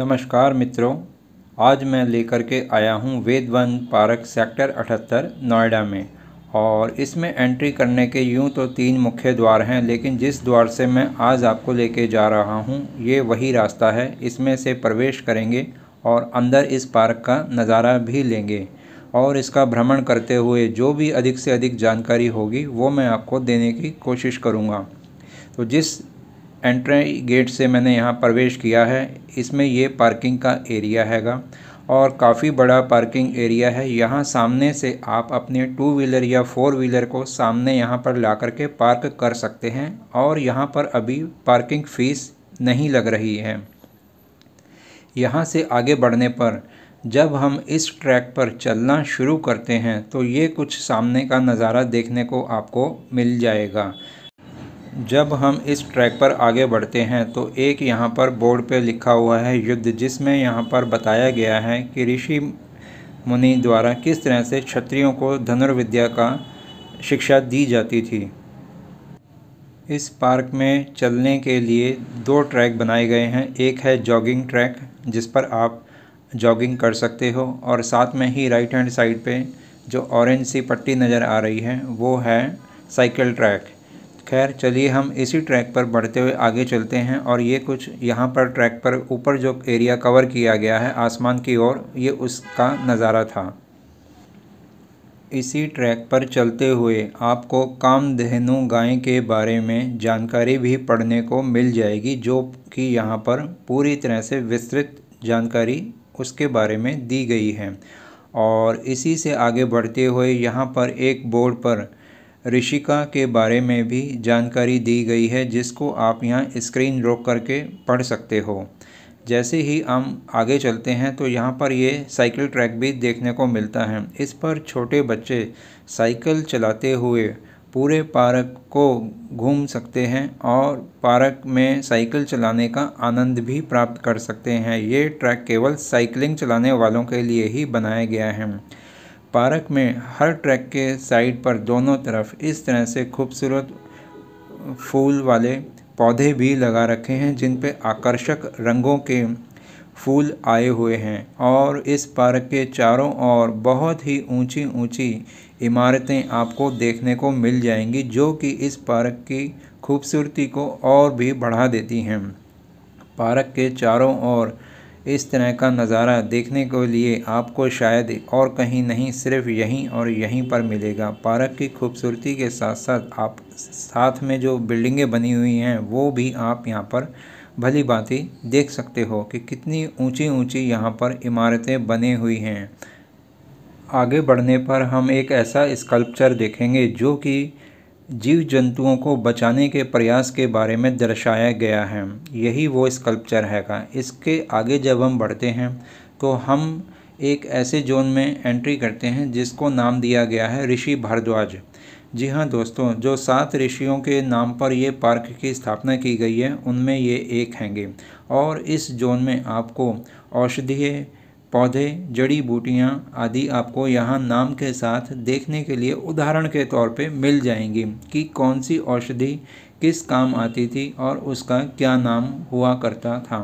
नमस्कार मित्रों आज मैं लेकर के आया हूँ वन पार्क सेक्टर 78 नोएडा में और इसमें एंट्री करने के यूं तो तीन मुख्य द्वार हैं लेकिन जिस द्वार से मैं आज आपको लेके जा रहा हूँ ये वही रास्ता है इसमें से प्रवेश करेंगे और अंदर इस पार्क का नज़ारा भी लेंगे और इसका भ्रमण करते हुए जो भी अधिक से अधिक जानकारी होगी वो मैं आपको देने की कोशिश करूँगा तो जिस एंट्री गेट से मैंने यहाँ प्रवेश किया है इसमें ये पार्किंग का एरिया हैगा और काफ़ी बड़ा पार्किंग एरिया है यहाँ सामने से आप अपने टू व्हीलर या फोर व्हीलर को सामने यहाँ पर ला करके पार्क कर सकते हैं और यहाँ पर अभी पार्किंग फ़ीस नहीं लग रही है यहाँ से आगे बढ़ने पर जब हम इस ट्रैक पर चलना शुरू करते हैं तो ये कुछ सामने का नज़ारा देखने को आपको मिल जाएगा जब हम इस ट्रैक पर आगे बढ़ते हैं तो एक यहाँ पर बोर्ड पे लिखा हुआ है युद्ध जिसमें यहाँ पर बताया गया है कि ऋषि मुनि द्वारा किस तरह से क्षत्रियों को धनुर्विद्या का शिक्षा दी जाती थी इस पार्क में चलने के लिए दो ट्रैक बनाए गए हैं एक है जॉगिंग ट्रैक जिस पर आप जॉगिंग कर सकते हो और साथ में ही राइट हैंड साइड पे जो ऑरेंज सी पट्टी नज़र आ रही है वो है साइकिल ट्रैक खैर चलिए हम इसी ट्रैक पर बढ़ते हुए आगे चलते हैं और ये कुछ यहाँ पर ट्रैक पर ऊपर जो एरिया कवर किया गया है आसमान की ओर ये उसका नज़ारा था इसी ट्रैक पर चलते हुए आपको कामधेनु गाय के बारे में जानकारी भी पढ़ने को मिल जाएगी जो कि यहाँ पर पूरी तरह से विस्तृत जानकारी उसके बारे में दी गई है और इसी से आगे बढ़ते हुए यहाँ पर एक बोर्ड पर ऋषिका के बारे में भी जानकारी दी गई है जिसको आप यहाँ स्क्रीन रोक करके पढ़ सकते हो जैसे ही हम आगे चलते हैं तो यहाँ पर ये साइकिल ट्रैक भी देखने को मिलता है इस पर छोटे बच्चे साइकिल चलाते हुए पूरे पार्क को घूम सकते हैं और पार्क में साइकिल चलाने का आनंद भी प्राप्त कर सकते हैं ये ट्रैक केवल साइकिलिंग चलाने वालों के लिए ही बनाया गया है पार्क में हर ट्रैक के साइड पर दोनों तरफ इस तरह से खूबसूरत फूल वाले पौधे भी लगा रखे हैं जिन पर आकर्षक रंगों के फूल आए हुए हैं और इस पार्क के चारों ओर बहुत ही ऊंची ऊंची इमारतें आपको देखने को मिल जाएंगी जो कि इस पार्क की खूबसूरती को और भी बढ़ा देती हैं पार्क के चारों ओर इस तरह का नज़ारा देखने के लिए आपको शायद और कहीं नहीं सिर्फ यहीं और यहीं पर मिलेगा पार्क की खूबसूरती के साथ साथ आप साथ में जो बिल्डिंगें बनी हुई हैं वो भी आप यहाँ पर भली बाती देख सकते हो कि कितनी ऊंची ऊंची यहाँ पर इमारतें बनी हुई हैं आगे बढ़ने पर हम एक ऐसा स्कल्पचर देखेंगे जो कि जीव जंतुओं को बचाने के प्रयास के बारे में दर्शाया गया है यही वो स्कल्पचर हैगा इसके आगे जब हम बढ़ते हैं तो हम एक ऐसे जोन में एंट्री करते हैं जिसको नाम दिया गया है ऋषि भारद्वाज जी हाँ दोस्तों जो सात ऋषियों के नाम पर ये पार्क की स्थापना की गई है उनमें ये एक हैंगे और इस जोन में आपको औषधीय पौधे जड़ी बूटियाँ आदि आपको यहाँ नाम के साथ देखने के लिए उदाहरण के तौर पे मिल जाएंगी कि कौन सी औषधि किस काम आती थी और उसका क्या नाम हुआ करता था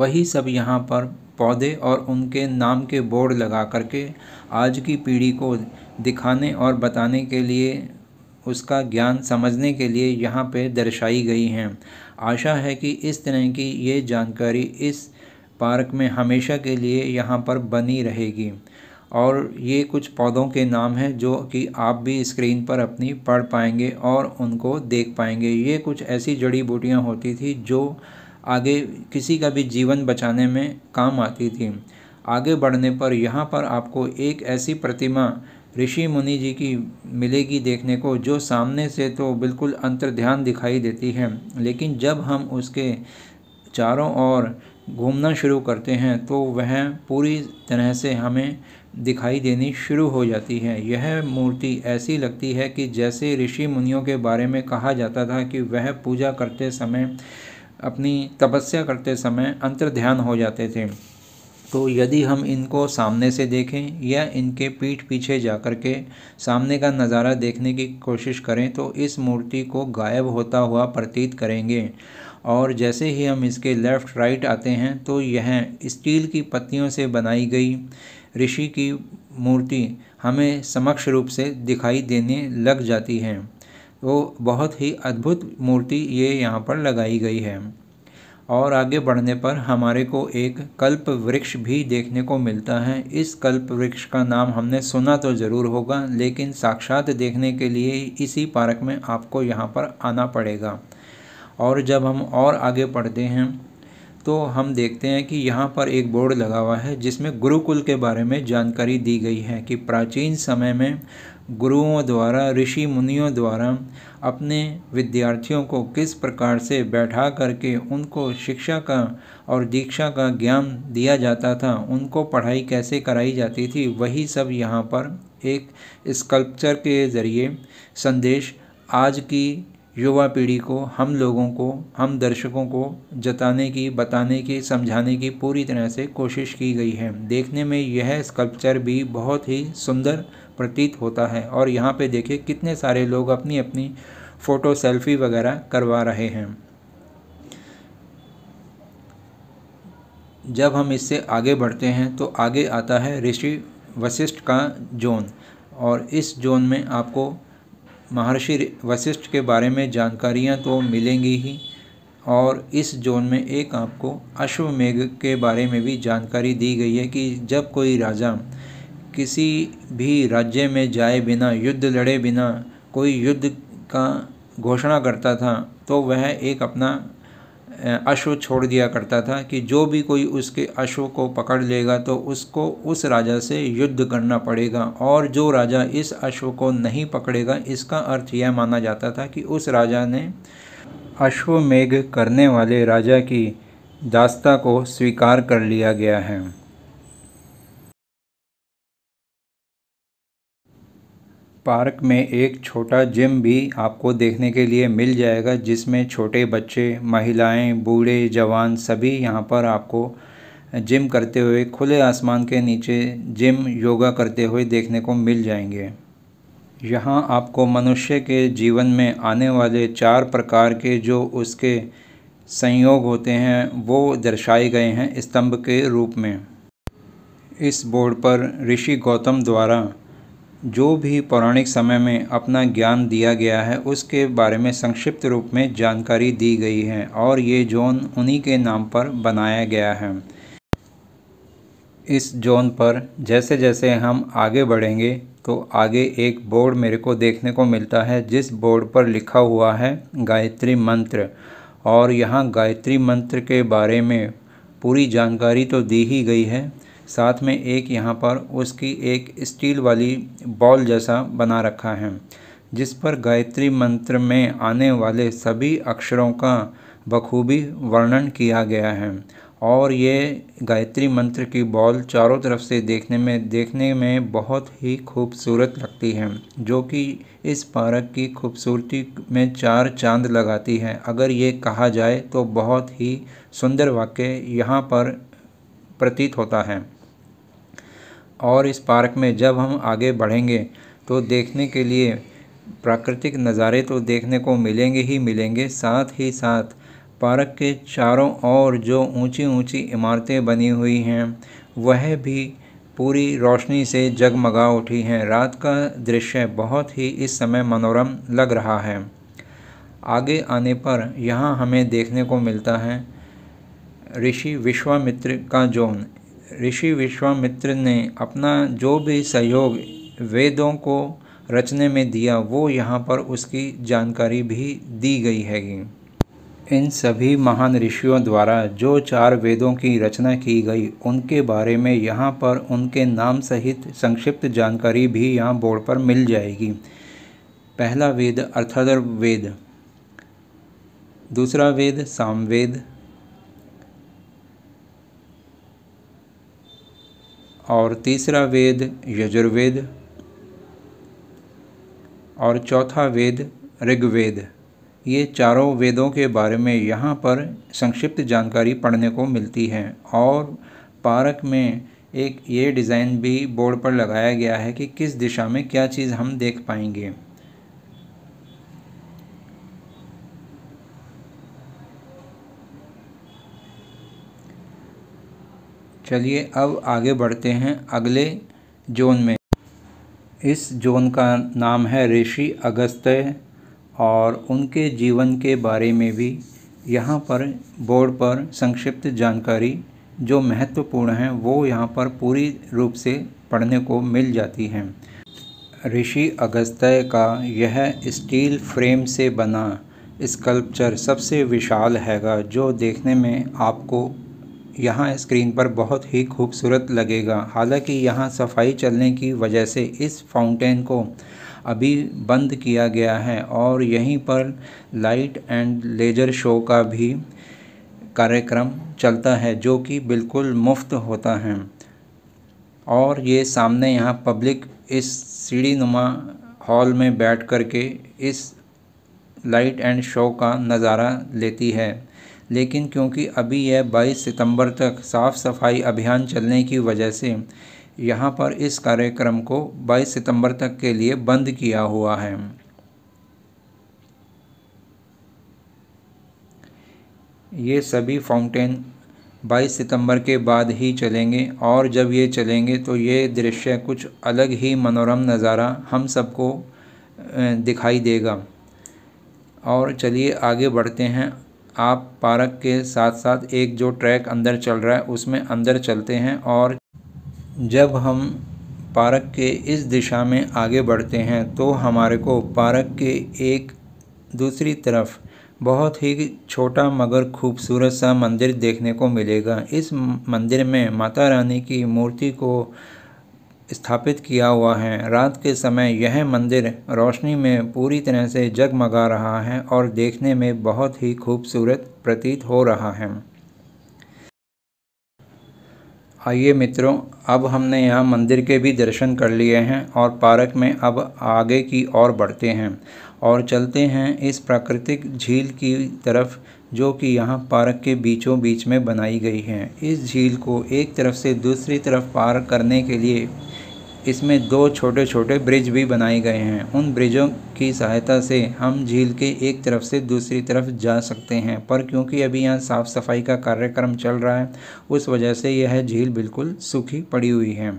वही सब यहाँ पर पौधे और उनके नाम के बोर्ड लगा करके आज की पीढ़ी को दिखाने और बताने के लिए उसका ज्ञान समझने के लिए यहाँ पे दर्शाई गई हैं आशा है कि इस तरह की ये जानकारी इस पार्क में हमेशा के लिए यहाँ पर बनी रहेगी और ये कुछ पौधों के नाम हैं जो कि आप भी स्क्रीन पर अपनी पढ़ पाएंगे और उनको देख पाएंगे ये कुछ ऐसी जड़ी बूटियाँ होती थी जो आगे किसी का भी जीवन बचाने में काम आती थी आगे बढ़ने पर यहाँ पर आपको एक ऐसी प्रतिमा ऋषि मुनि जी की मिलेगी देखने को जो सामने से तो बिल्कुल अंतर्ध्यान दिखाई देती है लेकिन जब हम उसके चारों ओर घूमना शुरू करते हैं तो वह पूरी तरह से हमें दिखाई देनी शुरू हो जाती है यह मूर्ति ऐसी लगती है कि जैसे ऋषि मुनियों के बारे में कहा जाता था कि वह पूजा करते समय अपनी तपस्या करते समय अंतर ध्यान हो जाते थे तो यदि हम इनको सामने से देखें या इनके पीठ पीछे जाकर के सामने का नज़ारा देखने की कोशिश करें तो इस मूर्ति को गायब होता हुआ प्रतीत करेंगे और जैसे ही हम इसके लेफ़्ट राइट आते हैं तो यह स्टील की पत्तियों से बनाई गई ऋषि की मूर्ति हमें समक्ष रूप से दिखाई देने लग जाती है वो तो बहुत ही अद्भुत मूर्ति ये यहाँ पर लगाई गई है और आगे बढ़ने पर हमारे को एक कल्प वृक्ष भी देखने को मिलता है इस कल्प वृक्ष का नाम हमने सुना तो ज़रूर होगा लेकिन साक्षात देखने के लिए इसी पार्क में आपको यहाँ पर आना पड़ेगा और जब हम और आगे पढ़ते हैं तो हम देखते हैं कि यहाँ पर एक बोर्ड लगा हुआ है जिसमें गुरुकुल के बारे में जानकारी दी गई है कि प्राचीन समय में गुरुओं द्वारा ऋषि मुनियों द्वारा अपने विद्यार्थियों को किस प्रकार से बैठा करके उनको शिक्षा का और दीक्षा का ज्ञान दिया जाता था उनको पढ़ाई कैसे कराई जाती थी वही सब यहाँ पर एक स्कल्पचर के ज़रिए संदेश आज की युवा पीढ़ी को हम लोगों को हम दर्शकों को जताने की बताने की समझाने की पूरी तरह से कोशिश की गई है देखने में यह स्कल्पचर भी बहुत ही सुंदर प्रतीत होता है और यहाँ पे देखिए कितने सारे लोग अपनी अपनी फ़ोटो सेल्फी वगैरह करवा रहे हैं जब हम इससे आगे बढ़ते हैं तो आगे आता है ऋषि वशिष्ठ का जोन और इस जोन में आपको महर्षि वशिष्ठ के बारे में जानकारियाँ तो मिलेंगी ही और इस जोन में एक आपको अश्वमेघ के बारे में भी जानकारी दी गई है कि जब कोई राजा किसी भी राज्य में जाए बिना युद्ध लड़े बिना कोई युद्ध का घोषणा करता था तो वह एक अपना अश्व छोड़ दिया करता था कि जो भी कोई उसके अश्व को पकड़ लेगा तो उसको उस राजा से युद्ध करना पड़ेगा और जो राजा इस अश्व को नहीं पकड़ेगा इसका अर्थ यह माना जाता था कि उस राजा ने अश्वमेघ करने वाले राजा की दास्ता को स्वीकार कर लिया गया है पार्क में एक छोटा जिम भी आपको देखने के लिए मिल जाएगा जिसमें छोटे बच्चे महिलाएं बूढ़े जवान सभी यहां पर आपको जिम करते हुए खुले आसमान के नीचे जिम योगा करते हुए देखने को मिल जाएंगे यहाँ आपको मनुष्य के जीवन में आने वाले चार प्रकार के जो उसके संयोग होते हैं वो दर्शाए गए हैं स्तंभ के रूप में इस बोर्ड पर ऋषि गौतम द्वारा जो भी पौराणिक समय में अपना ज्ञान दिया गया है उसके बारे में संक्षिप्त रूप में जानकारी दी गई है और ये जोन उन्हीं के नाम पर बनाया गया है इस जोन पर जैसे जैसे हम आगे बढ़ेंगे तो आगे एक बोर्ड मेरे को देखने को मिलता है जिस बोर्ड पर लिखा हुआ है गायत्री मंत्र और यहाँ गायत्री मंत्र के बारे में पूरी जानकारी तो दी ही गई है साथ में एक यहाँ पर उसकी एक स्टील वाली बॉल जैसा बना रखा है जिस पर गायत्री मंत्र में आने वाले सभी अक्षरों का बखूबी वर्णन किया गया है और ये गायत्री मंत्र की बॉल चारों तरफ से देखने में देखने में बहुत ही खूबसूरत लगती है जो कि इस पार्क की खूबसूरती में चार चांद लगाती है अगर ये कहा जाए तो बहुत ही सुंदर वाक्य यहाँ पर प्रतीत होता है और इस पार्क में जब हम आगे बढ़ेंगे तो देखने के लिए प्राकृतिक नज़ारे तो देखने को मिलेंगे ही मिलेंगे साथ ही साथ पार्क के चारों ओर जो ऊंची ऊंची इमारतें बनी हुई हैं वह भी पूरी रोशनी से जगमगा उठी हैं रात का दृश्य बहुत ही इस समय मनोरम लग रहा है आगे आने पर यहाँ हमें देखने को मिलता है ऋषि विश्वामित्र का जोन ऋषि विश्वामित्र ने अपना जो भी सहयोग वेदों को रचने में दिया वो यहाँ पर उसकी जानकारी भी दी गई हैगी इन सभी महान ऋषियों द्वारा जो चार वेदों की रचना की गई उनके बारे में यहाँ पर उनके नाम सहित संक्षिप्त जानकारी भी यहाँ बोर्ड पर मिल जाएगी पहला वेद अर्थदर्व वेद दूसरा वेद सामवेद और तीसरा वेद यजुर्वेद और चौथा वेद ऋग्वेद ये चारों वेदों के बारे में यहाँ पर संक्षिप्त जानकारी पढ़ने को मिलती है और पार्क में एक ये डिज़ाइन भी बोर्ड पर लगाया गया है कि किस दिशा में क्या चीज़ हम देख पाएंगे चलिए अब आगे बढ़ते हैं अगले जोन में इस जोन का नाम है ऋषि अगस्त्य और उनके जीवन के बारे में भी यहाँ पर बोर्ड पर संक्षिप्त जानकारी जो महत्वपूर्ण हैं वो यहाँ पर पूरी रूप से पढ़ने को मिल जाती हैं ऋषि अगस्त्य का यह स्टील फ्रेम से बना स्कल्पचर सबसे विशाल हैगा जो देखने में आपको यहाँ स्क्रीन पर बहुत ही खूबसूरत लगेगा हालांकि यहाँ सफाई चलने की वजह से इस फाउंटेन को अभी बंद किया गया है और यहीं पर लाइट एंड लेजर शो का भी कार्यक्रम चलता है जो कि बिल्कुल मुफ्त होता है और ये सामने यहाँ पब्लिक इस सीढ़ी नुमा हॉल में बैठ कर के इस लाइट एंड शो का नज़ारा लेती है लेकिन क्योंकि अभी यह 22 सितंबर तक साफ़ सफाई अभियान चलने की वजह से यहाँ पर इस कार्यक्रम को 22 सितंबर तक के लिए बंद किया हुआ है ये सभी फाउंटेन 22 सितंबर के बाद ही चलेंगे और जब ये चलेंगे तो ये दृश्य कुछ अलग ही मनोरम नज़ारा हम सबको दिखाई देगा और चलिए आगे बढ़ते हैं आप पार्क के साथ साथ एक जो ट्रैक अंदर चल रहा है उसमें अंदर चलते हैं और जब हम पार्क के इस दिशा में आगे बढ़ते हैं तो हमारे को पार्क के एक दूसरी तरफ बहुत ही छोटा मगर खूबसूरत सा मंदिर देखने को मिलेगा इस मंदिर में माता रानी की मूर्ति को स्थापित किया हुआ है रात के समय यह मंदिर रोशनी में पूरी तरह से जगमगा रहा है और देखने में बहुत ही खूबसूरत प्रतीत हो रहा है आइए मित्रों अब हमने यहाँ मंदिर के भी दर्शन कर लिए हैं और पार्क में अब आगे की ओर बढ़ते हैं और चलते हैं इस प्राकृतिक झील की तरफ जो कि यहाँ पार्क के बीचों बीच में बनाई गई है इस झील को एक तरफ से दूसरी तरफ पार करने के लिए इसमें दो छोटे छोटे ब्रिज भी बनाए गए हैं उन ब्रिजों की सहायता से हम झील के एक तरफ से दूसरी तरफ जा सकते हैं पर क्योंकि अभी यहाँ साफ़ सफाई का कार्यक्रम चल रहा है उस वजह से यह झील बिल्कुल सूखी पड़ी हुई है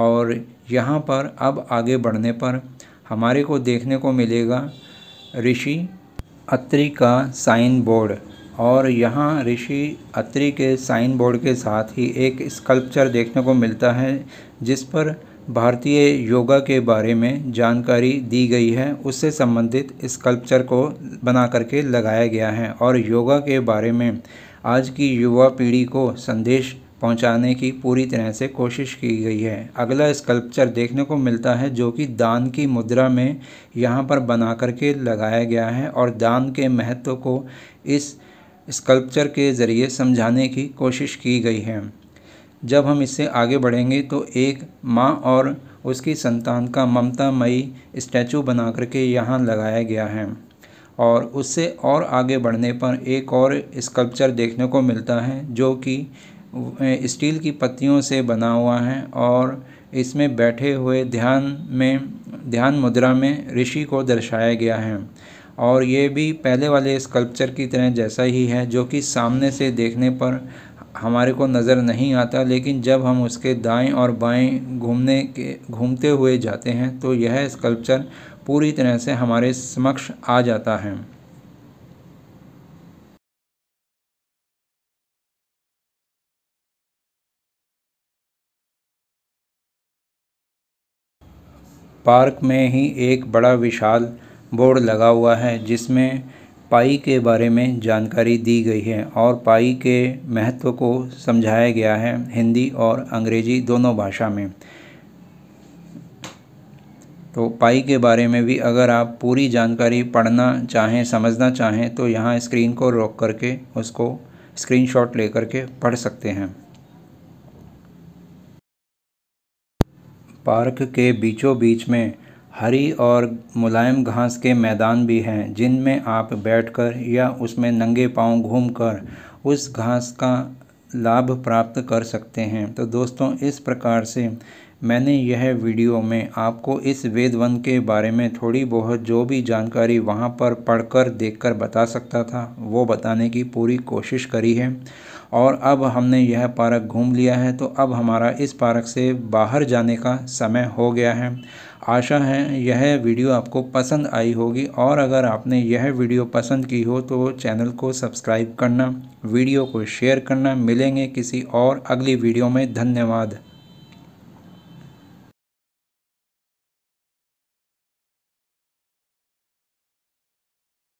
और यहाँ पर अब आगे बढ़ने पर हमारे को देखने को मिलेगा ऋषि अत्रि का साइन बोर्ड और यहाँ ऋषि अत्रि के साइन बोर्ड के साथ ही एक स्कल्पचर देखने को मिलता है जिस पर भारतीय योगा के बारे में जानकारी दी गई है उससे संबंधित स्कल्पचर को बना करके लगाया गया है और योगा के बारे में आज की युवा पीढ़ी को संदेश पहुंचाने की पूरी तरह से कोशिश की गई है अगला स्कल्पचर देखने को मिलता है जो कि दान की मुद्रा में यहाँ पर बना करके लगाया गया है और दान के महत्व को इस स्कल्पचर के ज़रिए समझाने की कोशिश की गई है जब हम इससे आगे बढ़ेंगे तो एक माँ और उसकी संतान का ममतामयी स्टैचू बना करके यहाँ लगाया गया है और उससे और आगे बढ़ने पर एक और स्कल्पचर देखने को मिलता है जो कि स्टील की पत्तियों से बना हुआ है और इसमें बैठे हुए ध्यान में ध्यान मुद्रा में ऋषि को दर्शाया गया है और ये भी पहले वाले स्कल्पचर की तरह जैसा ही है जो कि सामने से देखने पर हमारे को नज़र नहीं आता लेकिन जब हम उसके दाएं और बाएं घूमने के घूमते हुए जाते हैं तो यह स्कल्पचर पूरी तरह से हमारे समक्ष आ जाता है पार्क में ही एक बड़ा विशाल बोर्ड लगा हुआ है जिसमें पाई के बारे में जानकारी दी गई है और पाई के महत्व को समझाया गया है हिंदी और अंग्रेजी दोनों भाषा में तो पाई के बारे में भी अगर आप पूरी जानकारी पढ़ना चाहें समझना चाहें तो यहाँ स्क्रीन को रोक करके उसको स्क्रीनशॉट लेकर के पढ़ सकते हैं पार्क के बीचों बीच में हरी और मुलायम घास के मैदान भी हैं जिनमें आप बैठकर या उसमें नंगे पांव घूमकर उस घास का लाभ प्राप्त कर सकते हैं तो दोस्तों इस प्रकार से मैंने यह वीडियो में आपको इस वेद वन के बारे में थोड़ी बहुत जो भी जानकारी वहाँ पर पढ़कर देखकर बता सकता था वो बताने की पूरी कोशिश करी है और अब हमने यह पार्क घूम लिया है तो अब हमारा इस पार्क से बाहर जाने का समय हो गया है आशा है यह वीडियो आपको पसंद आई होगी और अगर आपने यह वीडियो पसंद की हो तो चैनल को सब्सक्राइब करना वीडियो को शेयर करना मिलेंगे किसी और अगली वीडियो में धन्यवाद